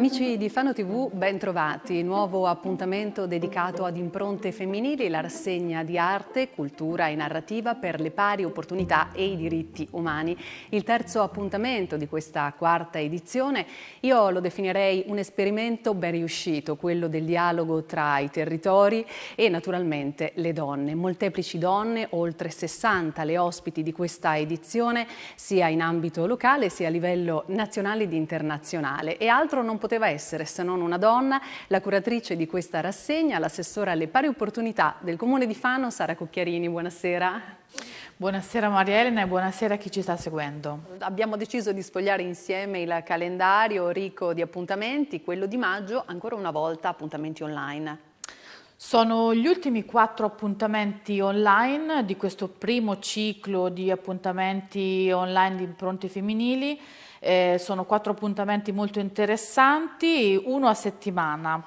Amici di Fano TV, ben trovati. Nuovo appuntamento dedicato ad impronte femminili, la rassegna di arte, cultura e narrativa per le pari opportunità e i diritti umani. Il terzo appuntamento di questa quarta edizione, io lo definirei un esperimento ben riuscito, quello del dialogo tra i territori e naturalmente le donne. Molteplici donne, oltre 60 le ospiti di questa edizione, sia in ambito locale sia a livello nazionale ed internazionale. E altro non potrebbe poteva essere se non una donna? La curatrice di questa rassegna, l'assessora alle pari opportunità del Comune di Fano, Sara Cocchiarini, buonasera. Buonasera Maria Elena e buonasera a chi ci sta seguendo. Abbiamo deciso di sfogliare insieme il calendario ricco di appuntamenti, quello di maggio ancora una volta appuntamenti online. Sono gli ultimi quattro appuntamenti online di questo primo ciclo di appuntamenti online di impronte femminili eh, sono quattro appuntamenti molto interessanti, uno a settimana,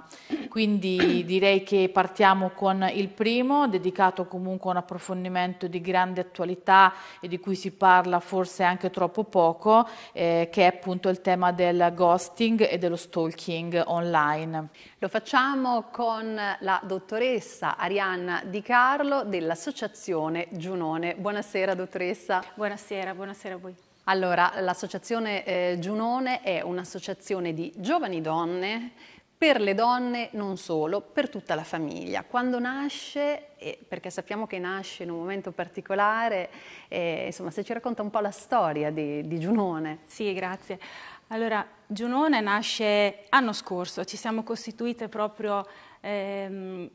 quindi direi che partiamo con il primo, dedicato comunque a un approfondimento di grande attualità e di cui si parla forse anche troppo poco, eh, che è appunto il tema del ghosting e dello stalking online. Lo facciamo con la dottoressa Arianna Di Carlo dell'Associazione Giunone. Buonasera dottoressa. Buonasera, buonasera a voi. Allora, l'associazione eh, Giunone è un'associazione di giovani donne per le donne non solo, per tutta la famiglia. Quando nasce, perché sappiamo che nasce in un momento particolare, eh, insomma se ci racconta un po' la storia di, di Giunone. Sì, grazie. Allora, Giunone nasce l'anno scorso, ci siamo costituite proprio ehm,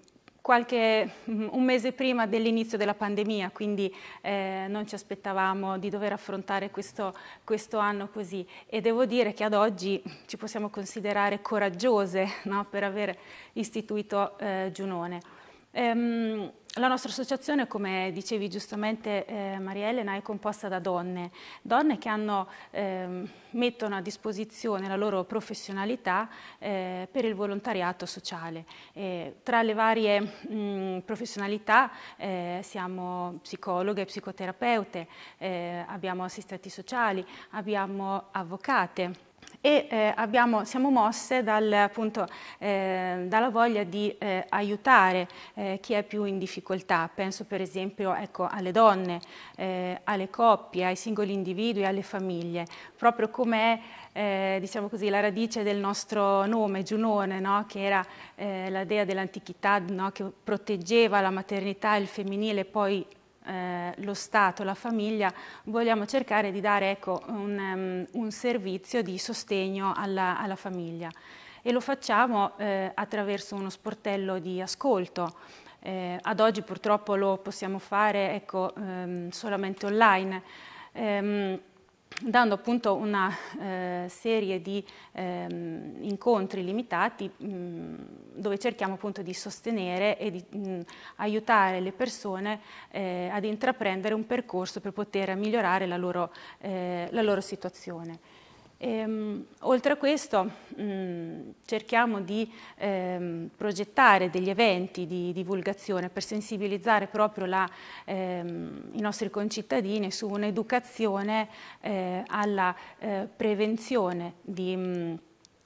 qualche, mm, un mese prima dell'inizio della pandemia, quindi eh, non ci aspettavamo di dover affrontare questo, questo, anno così e devo dire che ad oggi ci possiamo considerare coraggiose no? per aver istituito eh, Giunone. Ehm, la nostra associazione, come dicevi giustamente eh, Maria Elena, è composta da donne, donne che hanno, eh, mettono a disposizione la loro professionalità eh, per il volontariato sociale. E tra le varie mh, mm, professionalità eh, siamo psicologhe, psicoterapeute, eh, abbiamo assistenti sociali, abbiamo avvocate e eh, abbiamo, siamo mosse dal, appunto, eh, dalla voglia di eh, aiutare eh, chi è più in difficoltà. Penso per esempio ecco, alle donne, eh, alle coppie, ai singoli individui, alle famiglie, proprio come è eh, diciamo così, la radice del nostro nome, Giunone, no? che era la dea dell'antichità no? che proteggeva la maternità e il femminile, poi eh, lo Stato, la famiglia, vogliamo cercare di dare ecco, un, um, un, servizio di sostegno alla, alla famiglia e lo facciamo eh, attraverso uno sportello di ascolto. Eh, ad oggi purtroppo lo possiamo fare ecco, ehm, solamente online. Ehm, dando appunto una eh, serie di ehm, incontri limitati mh, mm, dove cerchiamo appunto di sostenere e di mh, mm, aiutare le persone eh, ad intraprendere un percorso per poter migliorare la loro, eh, la loro situazione. Ehm, oltre a questo mh, mm, cerchiamo di ehm, progettare degli eventi di divulgazione per sensibilizzare proprio la, ehm, i nostri concittadini su un'educazione eh, alla eh, prevenzione di mh, mm,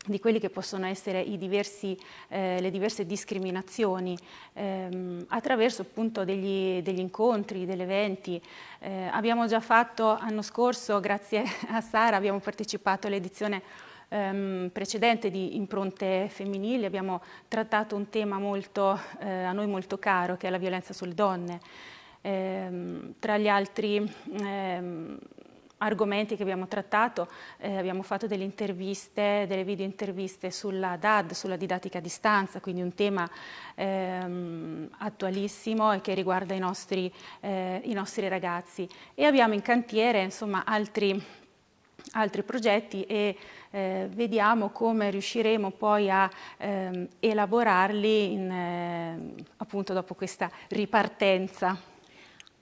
di quelli che possono essere i diversi, eh, le diverse discriminazioni ehm, attraverso appunto degli, degli, incontri, degli eventi. Eh, abbiamo già fatto l'anno scorso, grazie a Sara, abbiamo partecipato all'edizione ehm, precedente di Impronte Femminili, abbiamo trattato un tema molto, eh, a noi molto caro che è la violenza sulle donne. Ehm, tra gli altri ehm, argomenti che abbiamo trattato, eh, abbiamo fatto delle interviste, delle video interviste sulla DAD, sulla didattica a distanza, quindi un tema ehm, attualissimo e che riguarda i nostri, eh, i nostri, ragazzi. E abbiamo in cantiere insomma, altri, altri progetti e eh, vediamo come riusciremo poi a ehm, elaborarli in, eh, appunto dopo questa ripartenza.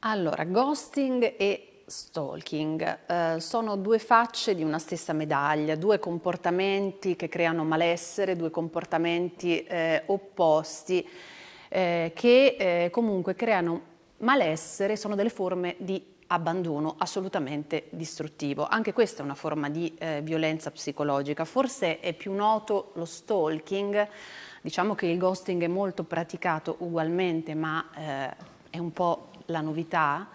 Allora, ghosting e stalking. Eh, sono due facce di una stessa medaglia, due comportamenti che creano malessere, due comportamenti eh, opposti eh, che eh, comunque creano malessere, sono delle forme di abbandono assolutamente distruttivo. Anche questa è una forma di eh, violenza psicologica. Forse è più noto lo stalking, diciamo che il ghosting è molto praticato ugualmente, ma eh, è un po' la novità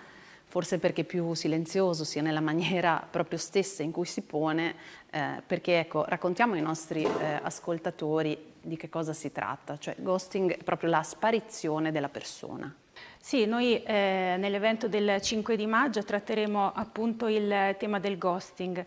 forse perché più silenzioso sia nella maniera proprio stessa in cui si pone, eh, perché ecco, raccontiamo ai nostri eh, ascoltatori di che cosa si tratta, cioè ghosting è proprio la sparizione della persona. Sì, noi eh, nell'evento del 5 di maggio tratteremo appunto il tema del ghosting.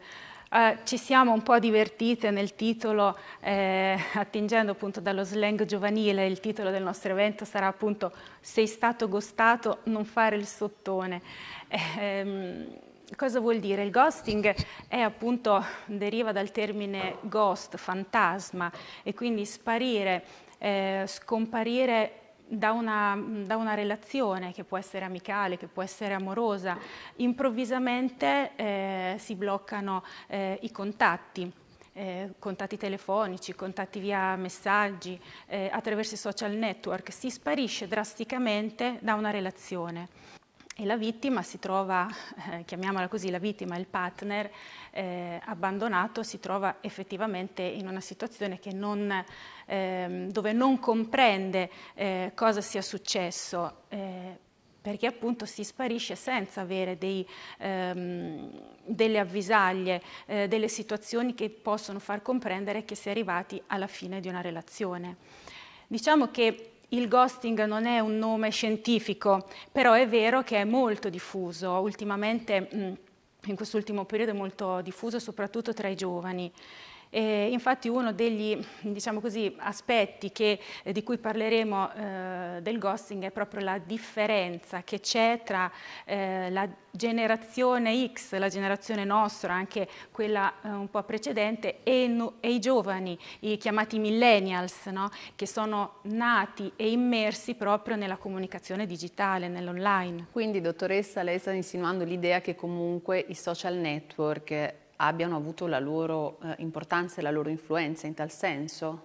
Eh, ci siamo un po' divertite nel titolo, eh, attingendo appunto dallo slang giovanile, il titolo del nostro evento sarà appunto Sei stato gostato, non fare il sottone. Eh, cosa vuol dire? Il ghosting è appunto, deriva dal termine ghost, fantasma, e quindi sparire, eh, scomparire da una, mm, da una, relazione che può essere amicale, che può essere amorosa, improvvisamente eh, si bloccano eh, i contatti. Eh, contatti telefonici, contatti via messaggi, eh, attraverso i social network, si sparisce drasticamente da una relazione. E la vittima si trova, eh, chiamiamola così, la vittima, il partner eh, abbandonato, si trova effettivamente in una situazione non, eh, dove non comprende eh, cosa sia successo, eh, perché appunto si sparisce senza avere dei, ehm, delle avvisaglie, eh, delle situazioni che possono far comprendere che si è arrivati alla fine di una relazione. Diciamo che il ghosting non è un nome scientifico, però è vero che è molto diffuso. Ultimamente, mm, in quest'ultimo periodo, è molto diffuso soprattutto tra i giovani. Eh, infatti uno degli diciamo così, aspetti che, eh, di cui parleremo eh, del ghosting è proprio la differenza che c'è tra eh, la generazione X, la generazione nostra, anche quella eh, un po' precedente, e, no, e, i giovani, i chiamati millennials, no? che sono nati e immersi proprio nella comunicazione digitale, nell'online. Quindi dottoressa, lei sta insinuando l'idea che comunque i social network abbiano avuto la loro eh, importanza e la loro influenza in tal senso?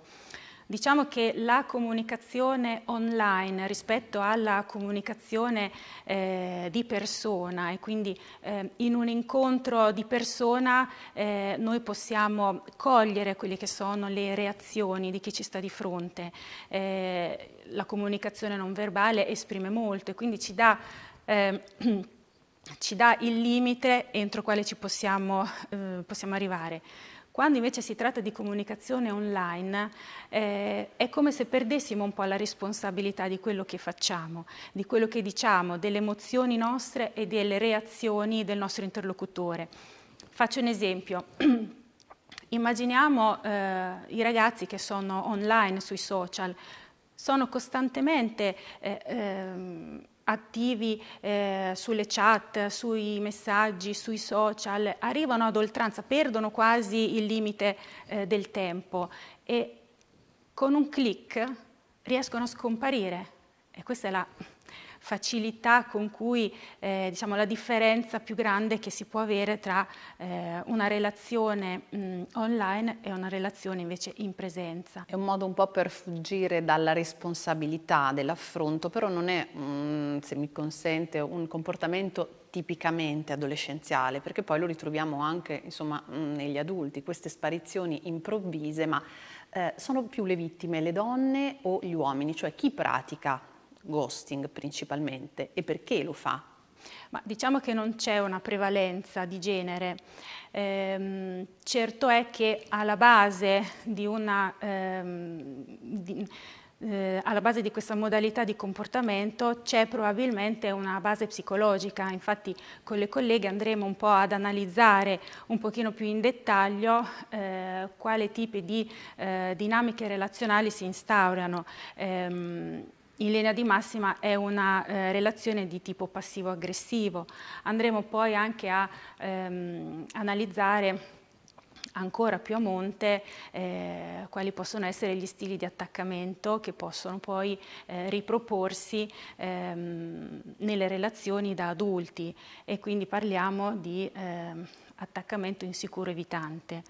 Diciamo che la comunicazione online rispetto alla comunicazione eh, di persona e quindi eh, in un incontro di persona eh, noi possiamo cogliere quelle che sono le reazioni di chi ci sta di fronte. Eh, la comunicazione non verbale esprime molto e quindi ci dà ehm, ci dà il limite entro quale ci possiamo, eh, possiamo arrivare. Quando invece si tratta di comunicazione online eh, è come se perdessimo un po' la responsabilità di quello che facciamo, di quello che diciamo, delle emozioni nostre e delle reazioni del nostro interlocutore. Faccio un esempio. Immaginiamo eh, i ragazzi che sono online sui social, sono costantemente eh, ehm, attivi eh, sulle chat, sui messaggi, sui social, arrivano ad oltranza, perdono quasi il limite eh, del tempo e con un clic riescono a scomparire. E questa è la facilità con cui eh, diciamo, la differenza più grande che si può avere tra eh, una relazione mh, mm, online e una relazione invece in presenza. È un modo un po' per fuggire dalla responsabilità dell'affronto, però non è, mh, se mi consente, un comportamento tipicamente adolescenziale, perché poi lo ritroviamo anche insomma, mm, negli adulti, queste sparizioni improvvise, ma eh, sono più le vittime le donne o gli uomini, cioè chi pratica ghosting principalmente e perché lo fa? Ma diciamo che non c'è una prevalenza di genere. Ehm, certo è che alla base di, una, ehm, di, eh, alla base di questa modalità di comportamento c'è probabilmente una base psicologica, infatti con le colleghe andremo un po' ad analizzare un pochino più in dettaglio eh, quali tipi di eh, dinamiche relazionali si instaurano. Ehm, in linea di massima è una eh, relazione di tipo passivo-aggressivo. Andremo poi anche a ehm, analizzare ancora più a monte eh, quali possono essere gli stili di attaccamento che possono poi eh, riproporsi ehm, nelle relazioni da adulti e quindi parliamo di ehm, attaccamento insicuro evitante.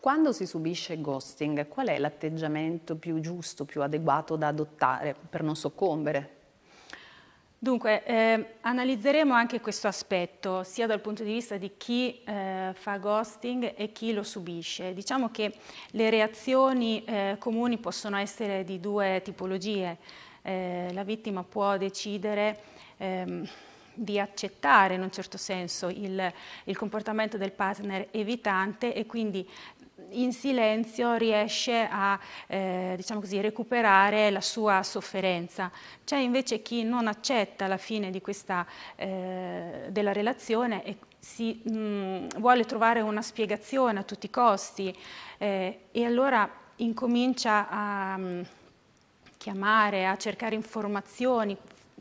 Quando si subisce ghosting, qual è l'atteggiamento più giusto, più adeguato da adottare per non soccombere? Dunque, eh, analizzeremo anche questo aspetto, sia dal punto di vista di chi eh, fa ghosting e chi lo subisce. Diciamo che le reazioni eh, comuni possono essere di due tipologie. Eh, la vittima può decidere ehm, di accettare in un certo senso il, il, comportamento del partner evitante e quindi in silenzio riesce a eh, diciamo così, recuperare la sua sofferenza. C'è invece chi non accetta la fine questa, eh, della relazione e si, mh, mm, vuole trovare una spiegazione a tutti i costi eh, e allora incomincia a mh, mm, chiamare, a cercare informazioni,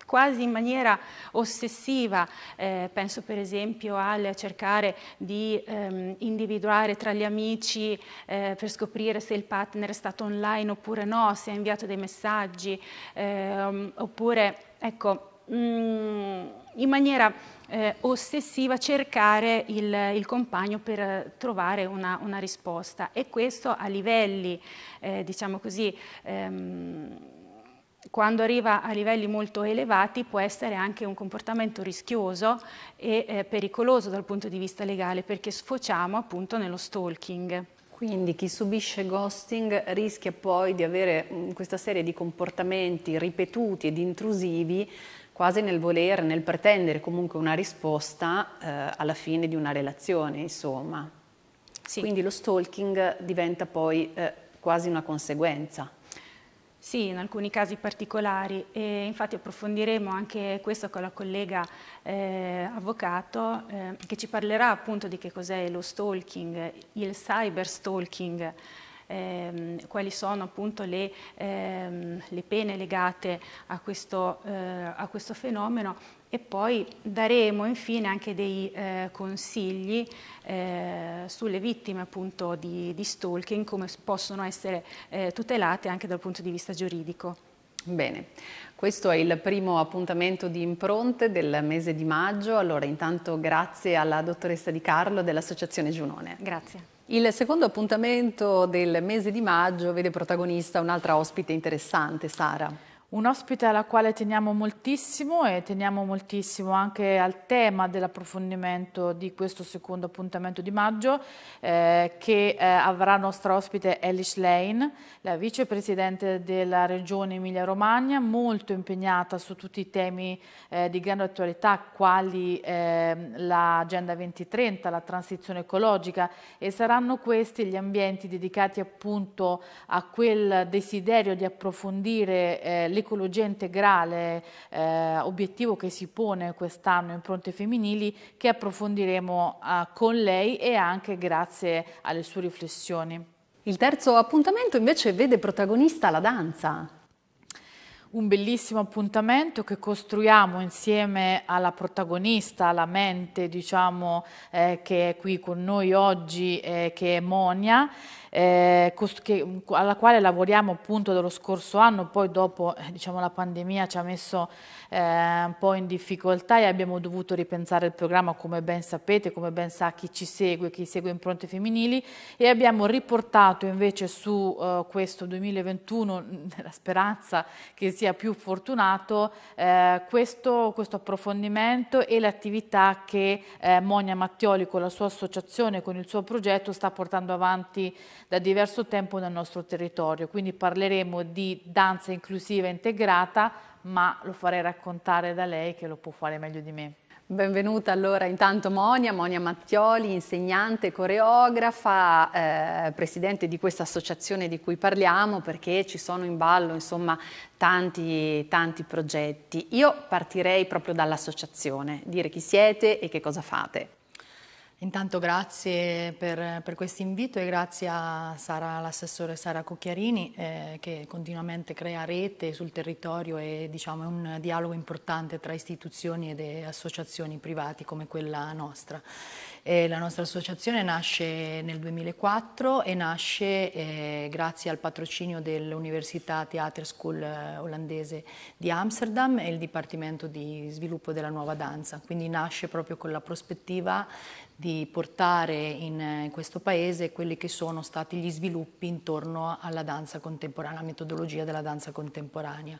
quasi in maniera ossessiva, eh, penso per esempio al cercare di ehm, individuare tra gli amici eh, per scoprire se il partner è stato online oppure no, se ha inviato dei messaggi, ehm, oppure ecco, mh, mm, in maniera eh, ossessiva cercare il, il, compagno per trovare una, una, risposta e questo a livelli, eh, diciamo così, ehm, quando arriva a livelli molto elevati può essere anche un comportamento rischioso e eh, pericoloso dal punto di vista legale perché sfociamo appunto nello stalking. Quindi chi subisce ghosting rischia poi di avere mm, questa serie di comportamenti ripetuti ed intrusivi quasi nel volere, nel pretendere comunque una risposta eh, alla fine di una relazione, insomma. Sì. Quindi lo stalking diventa poi eh, quasi una conseguenza. Sì, in alcuni casi particolari e infatti approfondiremo anche questo con la collega eh, avvocato eh, che ci parlerà appunto di che cos'è lo stalking, il cyber stalking, ehm, quali sono appunto le, ehm, le, pene legate a questo, eh, a questo fenomeno e poi daremo infine anche dei eh, consigli eh, sulle vittime appunto di, di, stalking, come possono essere eh, tutelate anche dal punto di vista giuridico. Bene, questo è il primo appuntamento di impronte del mese di maggio, allora intanto grazie alla dottoressa Di Carlo dell'Associazione Giunone. Grazie. Il secondo appuntamento del mese di maggio vede protagonista un'altra ospite interessante, Sara. Un ospite alla quale teniamo moltissimo e teniamo moltissimo anche al tema dell'approfondimento di questo secondo appuntamento di maggio eh, che eh, avrà nostra ospite Elish Lane, la vicepresidente della regione Emilia-Romagna, molto impegnata su tutti i temi eh, di grande attualità quali ehm, l'Agenda 2030, la transizione ecologica e saranno questi gli ambienti dedicati appunto a quel desiderio di approfondire eh, l'ecologia integrale, eh, obiettivo che si pone quest'anno in Pronte Femminili, che approfondiremo eh, con lei e anche grazie alle sue riflessioni. Il terzo appuntamento invece vede protagonista la danza un bellissimo appuntamento che costruiamo insieme alla protagonista, alla mente diciamo, eh, che è qui con noi oggi, eh, che è Monia eh, che, mm, alla quale lavoriamo appunto dallo scorso anno, poi dopo eh, diciamo, la pandemia ci ha messo eh, un po' in difficoltà e abbiamo dovuto ripensare il programma come ben sapete, come ben sa chi ci segue, chi segue Impronte Femminili e abbiamo riportato invece su eh, questo 2021, nella speranza che sia più fortunato, eh, questo, questo, approfondimento e l'attività attività che eh, Monia Mattioli con la sua associazione, con il suo progetto sta portando avanti da diverso tempo nel nostro territorio, quindi parleremo di danza inclusiva integrata, ma lo farei raccontare da lei che lo può fare meglio di me. Benvenuta allora intanto Monia, Monia Mattioli, insegnante, coreografa, eh, presidente di questa associazione di cui parliamo perché ci sono in ballo insomma tanti, tanti progetti. Io partirei proprio dall'associazione, dire chi siete e che cosa fate. Intanto grazie per, per questo invito e grazie all'assessore Sara, Sara Cucchiarini eh, che continuamente crea rete sul territorio e diciamo, è un dialogo importante tra istituzioni ed associazioni private come quella nostra. E la nostra associazione nasce nel 2004 e nasce eh, grazie al patrocinio dell'Università Theater School eh, olandese di Amsterdam e il Dipartimento di Sviluppo della Nuova Danza, quindi nasce proprio con la prospettiva di portare in questo paese quelli che sono stati gli sviluppi intorno alla danza contemporanea, alla metodologia della danza contemporanea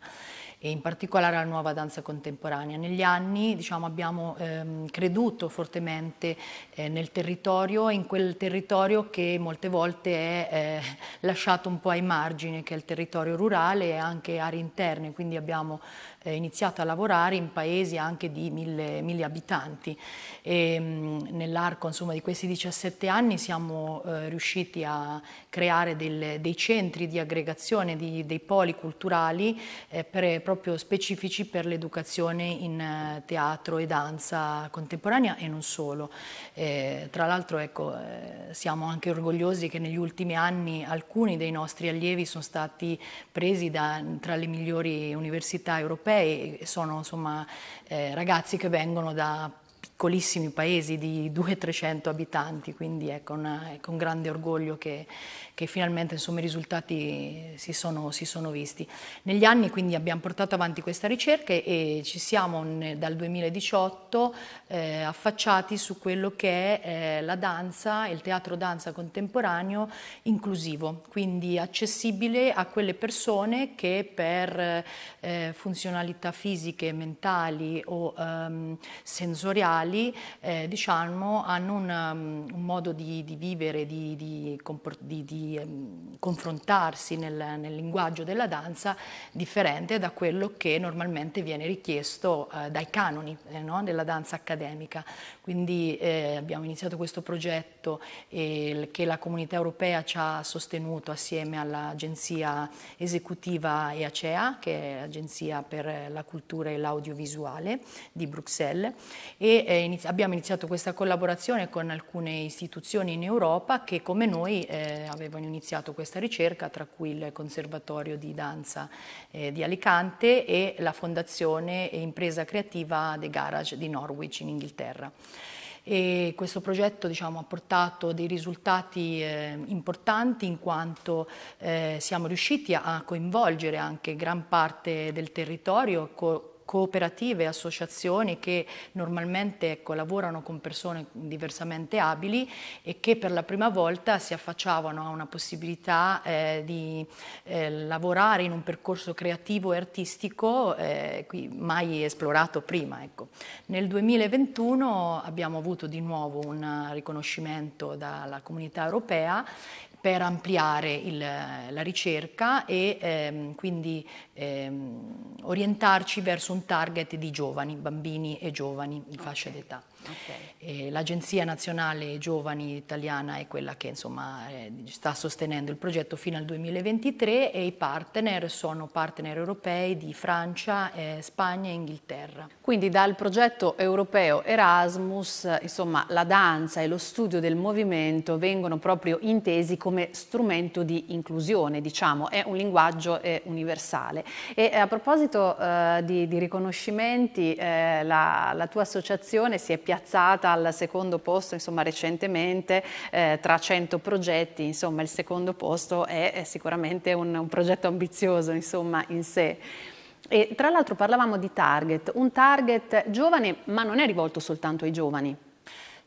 e in particolare alla nuova danza contemporanea. Negli anni diciamo, abbiamo ehm, creduto fortemente eh, nel territorio, in quel territorio che molte volte è eh, lasciato un po' ai margini, che è il territorio rurale e anche aree interne, quindi abbiamo eh, iniziato a lavorare in paesi anche di mille, mille abitanti. Ehm, nell'arco di questi 17 anni siamo eh, riusciti a creare del, dei centri di aggregazione di, dei poli culturali eh, per, proprio specifici per l'educazione in eh, teatro e danza contemporanea e non solo. Eh, tra l'altro ecco, eh, siamo anche orgogliosi che negli ultimi anni alcuni dei nostri allievi sono stati presi da, tra le migliori università europee e sono insomma, eh, ragazzi che vengono da piccolissimi paesi di 200-300 abitanti, quindi è con, è con grande orgoglio che, che finalmente insomma, i risultati si sono, si sono, visti. Negli anni quindi abbiamo portato avanti questa ricerca e ci siamo dal 2018 eh, affacciati su quello che è eh, la danza, il teatro danza contemporaneo inclusivo, quindi accessibile a quelle persone che per eh, funzionalità fisiche, mentali o ehm, sensoriali quali eh, diciamo, hanno un, um, un, modo di, di vivere, di, di, di um, confrontarsi nel, nel, linguaggio della danza differente da quello che normalmente viene richiesto eh, dai canoni eh, no? della danza accademica. Quindi eh, abbiamo iniziato questo progetto che la comunità europea ci ha sostenuto assieme all'agenzia esecutiva EACEA, che è l'agenzia per la cultura e l'audiovisuale di Bruxelles e eh, inizi abbiamo iniziato questa collaborazione con alcune istituzioni in Europa che come noi eh, avevano iniziato questa ricerca, tra cui il Conservatorio di Danza eh, di Alicante e la Fondazione e Impresa Creativa The Garage di Norwich in Inghilterra. E questo progetto diciamo, ha portato dei risultati eh, importanti in quanto eh, siamo riusciti a coinvolgere anche gran parte del territorio cooperative e associazioni che normalmente ecco, lavorano con persone diversamente abili e che per la prima volta si affacciavano a una possibilità eh, di eh, lavorare in un percorso creativo e artistico eh, mai esplorato prima. Ecco. Nel 2021 abbiamo avuto di nuovo un riconoscimento dalla comunità europea per ampliare il, la ricerca e ehm, quindi ehm, orientarci verso un target di giovani, bambini e giovani in fascia okay. d'età. Okay. L'Agenzia Nazionale Giovani Italiana è quella che insomma, eh, sta sostenendo il progetto fino al 2023 e i partner sono partner europei di Francia, eh, Spagna e Inghilterra. Quindi dal progetto europeo Erasmus, insomma, la danza e lo studio del movimento vengono proprio intesi come strumento di inclusione, diciamo, è un linguaggio eh, universale. E eh, a proposito eh, di, di, riconoscimenti, eh, la, la tua associazione si è piazzata piazzata al secondo posto insomma, recentemente eh, tra 100 progetti, insomma, il secondo posto è, è sicuramente un, un, progetto ambizioso insomma, in sé. E, tra l'altro parlavamo di target, un target giovane ma non è rivolto soltanto ai giovani,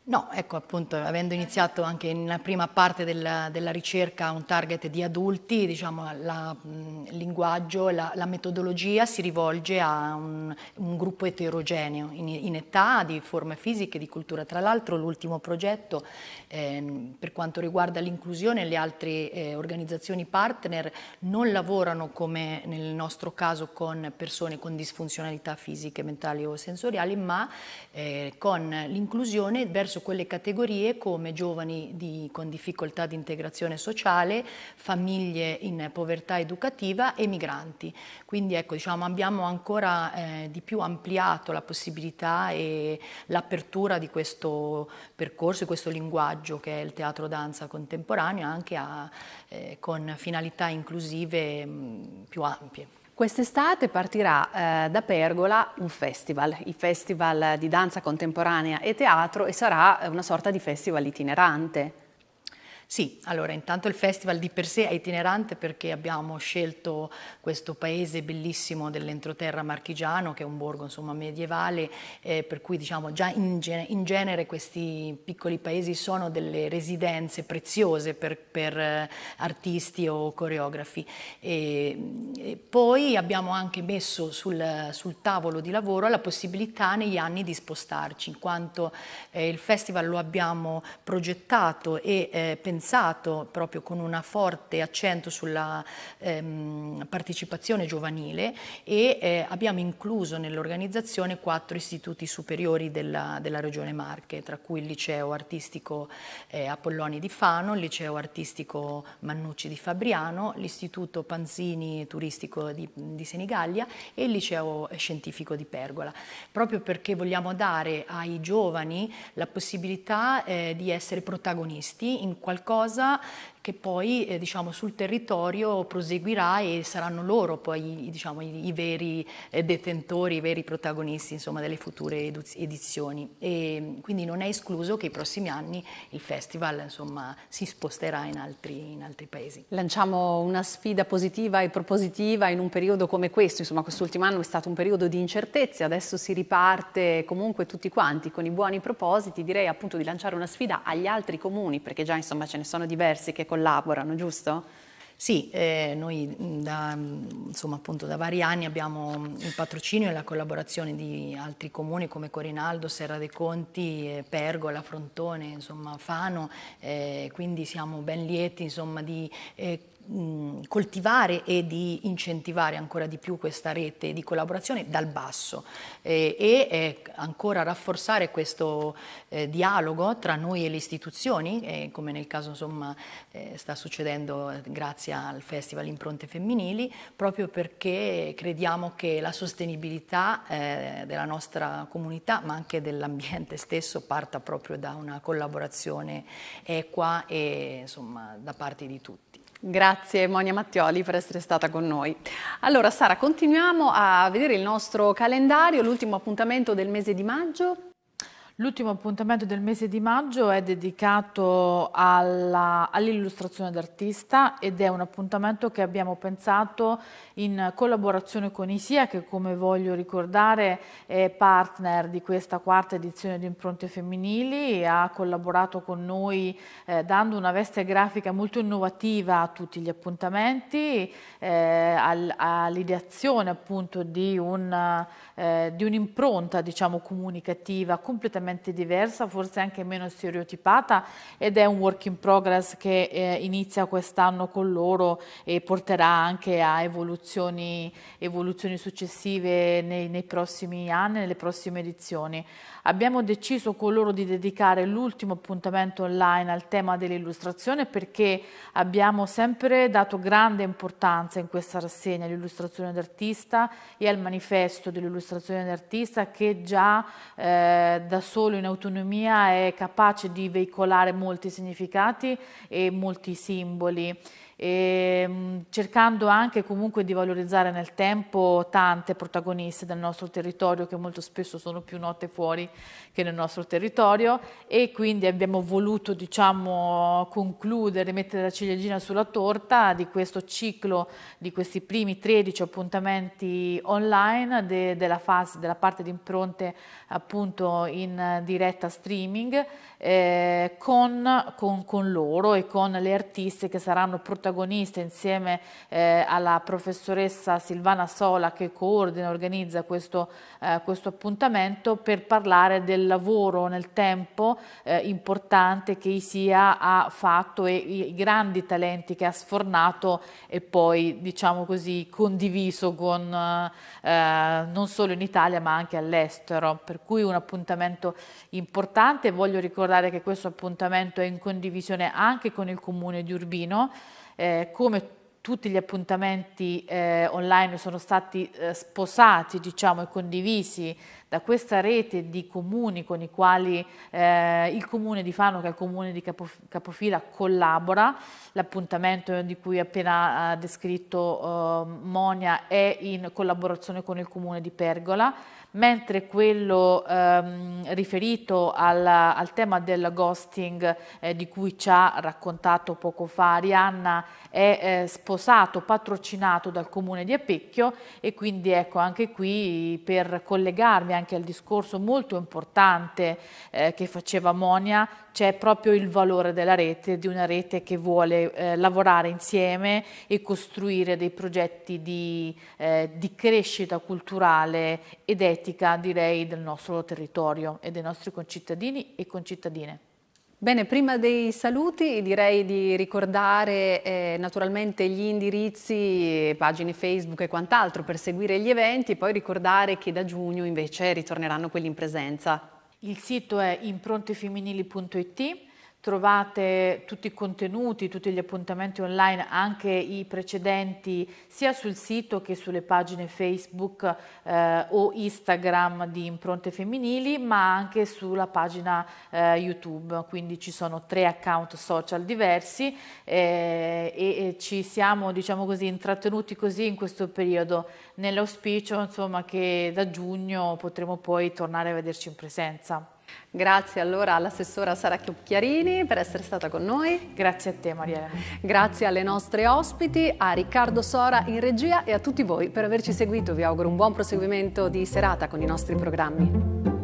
No, ecco appunto, avendo iniziato anche nella prima parte della, della ricerca un target di adulti, diciamo, il linguaggio, la, la, metodologia si rivolge a un, un gruppo eterogeneo in, in, età, di forme fisiche, di cultura. Tra l'altro l'ultimo progetto eh, per quanto riguarda l'inclusione, le altre eh, organizzazioni partner non lavorano come nel nostro caso con persone con disfunzionalità fisiche, mentali o sensoriali, ma eh, con l'inclusione verso verso quelle categorie come giovani di, con difficoltà di integrazione sociale, famiglie in povertà educativa e migranti. Quindi ecco, diciamo, abbiamo ancora eh, di più ampliato la possibilità e l'apertura di questo percorso, di questo linguaggio che è il teatro danza contemporaneo, anche a, eh, con finalità inclusive mh, mm, più ampie. Quest'estate partirà eh, da Pergola un festival, il Festival di Danza Contemporanea e Teatro e sarà una sorta di festival itinerante. Sì, allora intanto il festival di per sé è itinerante perché abbiamo scelto questo paese bellissimo dell'entroterra marchigiano, che è un borgo insomma, medievale, eh, per cui diciamo già in, gen in, genere questi piccoli paesi sono delle residenze preziose per, per eh, artisti o coreografi. E, e poi abbiamo anche messo sul, sul, tavolo di lavoro la possibilità negli anni di spostarci, in quanto eh, il festival lo abbiamo progettato e eh, pensato pensato proprio con un forte accento sulla ehm, partecipazione giovanile e eh, abbiamo incluso nell'organizzazione quattro istituti superiori della, della, Regione Marche, tra cui il liceo artistico eh, Apolloni di Fano, il liceo artistico Mannucci di Fabriano, l'istituto Panzini turistico di, di Senigallia e il liceo eh, scientifico di Pergola, proprio perché vogliamo dare ai giovani la possibilità eh, di essere protagonisti in qualcosa cosa che poi eh, diciamo, sul territorio proseguirà e saranno loro poi diciamo, i, i, veri eh, detentori, i veri protagonisti insomma, delle future edizioni. E quindi non è escluso che i prossimi anni il festival insomma, si sposterà in altri, in altri, paesi. Lanciamo una sfida positiva e propositiva in un periodo come questo, insomma quest'ultimo anno è stato un periodo di incertezze, adesso si riparte comunque tutti quanti con i buoni propositi, direi appunto di lanciare una sfida agli altri comuni, perché già insomma ce ne sono diversi che collaborano, giusto? Sì, eh, noi mm, da, mm, insomma, da, vari anni abbiamo mm, il patrocinio e la collaborazione di altri comuni come Corinaldo, Serra dei Conti, eh, Pergola, Frontone, insomma, Fano, eh, quindi siamo ben lieti insomma, di eh, coltivare e di incentivare ancora di più questa rete di collaborazione dal basso eh, e ancora rafforzare questo eh, dialogo tra noi e le istituzioni, eh, come nel caso insomma eh, sta succedendo eh, grazie al Festival Impronte Femminili, proprio perché crediamo che la sostenibilità della nostra comunità, ma anche dell'ambiente stesso, parta proprio da una collaborazione equa e insomma da parte di tutti. Grazie Monia Mattioli per essere stata con noi. Allora Sara, continuiamo a vedere il nostro calendario, l'ultimo appuntamento del mese di maggio L'ultimo appuntamento del mese di maggio è dedicato all'illustrazione all d'artista ed è un appuntamento che abbiamo pensato in collaborazione con ISIA che come voglio ricordare è partner di questa quarta edizione di Impronte Femminili e ha collaborato con noi eh, dando una veste grafica molto innovativa a tutti gli appuntamenti, eh, all'ideazione appunto di un eh, di un'impronta diciamo, comunicativa completamente diversa, forse anche meno stereotipata ed è un work in progress che eh, inizia quest'anno con loro e porterà anche a evoluzioni, evoluzioni successive nei, nei prossimi anni, nelle prossime edizioni. Abbiamo deciso con loro di dedicare l'ultimo appuntamento online al tema dell'illustrazione perché abbiamo sempre dato grande importanza in questa rassegna all'illustrazione d'artista e al manifesto dell'illustrazione dimostrazione d'artista che già eh, da solo in autonomia è capace di veicolare molti significati e molti simboli e ehm, cercando anche comunque di valorizzare nel tempo tante protagoniste del nostro territorio che molto spesso sono più note fuori che nel nostro territorio e quindi abbiamo voluto diciamo concludere, mettere la ciliegina sulla torta di questo ciclo di questi primi 13 appuntamenti online de, della fase, della parte di impronte appunto in diretta streaming eh, con, con, con loro e con le artiste che saranno protagoniste protagonista insieme eh, alla professoressa Silvana Sola che coordina e organizza questo, eh, questo, appuntamento per parlare del lavoro nel tempo eh, importante che Isia ha fatto e i grandi talenti che ha sfornato e poi diciamo così condiviso con, eh, non solo in Italia ma anche all'estero per cui un appuntamento importante voglio ricordare che questo appuntamento è in condivisione anche con il comune di Urbino eh, come tutti gli appuntamenti eh, online sono stati eh, sposati diciamo, e condivisi da questa rete di comuni con i quali eh, il comune di Fano, che è il comune di Capof Capofila, collabora. L'appuntamento di cui appena ha descritto eh, Monia è in collaborazione con il comune di Pergola mentre quello ehm, riferito al, al, tema del ghosting eh, di cui ci ha raccontato poco fa Arianna è eh, sposato, patrocinato dal comune di Apecchio e quindi ecco anche qui per collegarmi anche al discorso molto importante eh, che faceva Monia c'è proprio il valore della rete, di una rete che vuole eh, lavorare insieme e costruire dei progetti di, eh, di crescita culturale ed etica etica direi del nostro territorio e dei nostri concittadini e concittadine. Bene, prima dei saluti direi di ricordare eh, naturalmente gli indirizzi, pagine Facebook e quant'altro per seguire gli eventi e poi ricordare che da giugno invece ritorneranno quelli in presenza. Il sito è improntefemminili.it Trovate tutti i contenuti, tutti gli appuntamenti online, anche i precedenti, sia sul sito che sulle pagine Facebook eh, o Instagram di Impronte Femminili, ma anche sulla pagina eh, YouTube. Quindi ci sono tre account social diversi eh, e, ci siamo, diciamo così, intrattenuti così in questo periodo, nell'auspicio insomma, che da giugno potremo poi tornare a vederci in presenza. Grazie allora all'assessora Sara Chiucchiarini per essere stata con noi. Grazie a te Mariela. Grazie alle nostre ospiti, a Riccardo Sora in regia e a tutti voi per averci seguito. Vi auguro un buon proseguimento di serata con i nostri programmi.